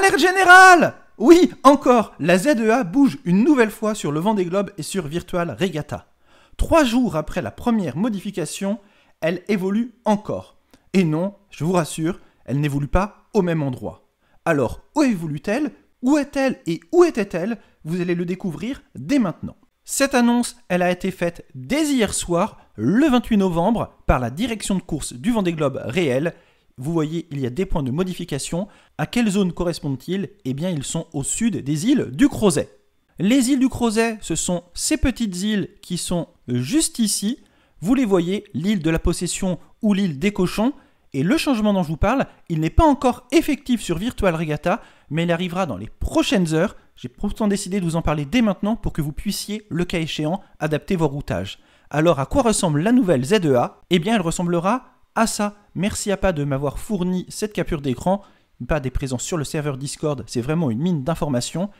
Alerte générale Oui, encore La ZEA bouge une nouvelle fois sur le vent des globes et sur Virtual Regatta. Trois jours après la première modification, elle évolue encore. Et non, je vous rassure, elle n'évolue pas au même endroit. Alors, où évolue-t-elle Où est-elle et où était-elle Vous allez le découvrir dès maintenant. Cette annonce, elle a été faite dès hier soir, le 28 novembre, par la direction de course du Vendée Globe réel vous voyez, il y a des points de modification. À quelle zone correspondent-ils Eh bien, ils sont au sud des îles du Crozet. Les îles du Crozet, ce sont ces petites îles qui sont juste ici. Vous les voyez, l'île de la Possession ou l'île des Cochons. Et le changement dont je vous parle, il n'est pas encore effectif sur Virtual Regatta, mais il arrivera dans les prochaines heures. J'ai pourtant décidé de vous en parler dès maintenant pour que vous puissiez, le cas échéant, adapter vos routages. Alors à quoi ressemble la nouvelle ZEA Eh bien elle ressemblera à ça. Merci à pas de m'avoir fourni cette capture d'écran. Pas des présents sur le serveur Discord, c'est vraiment une mine d'informations.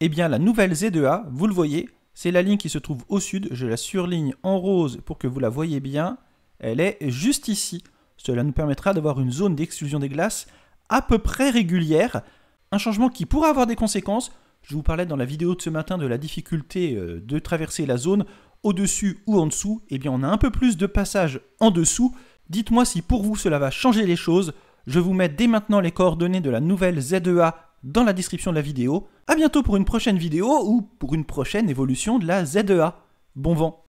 Eh bien, la nouvelle Z2A, vous le voyez, c'est la ligne qui se trouve au sud. Je la surligne en rose pour que vous la voyez bien. Elle est juste ici. Cela nous permettra d'avoir une zone d'exclusion des glaces à peu près régulière. Un changement qui pourra avoir des conséquences. Je vous parlais dans la vidéo de ce matin de la difficulté euh, de traverser la zone au-dessus ou en dessous. Eh bien, on a un peu plus de passages en dessous. Dites-moi si pour vous cela va changer les choses. Je vous mets dès maintenant les coordonnées de la nouvelle ZEA dans la description de la vidéo. A bientôt pour une prochaine vidéo ou pour une prochaine évolution de la ZEA. Bon vent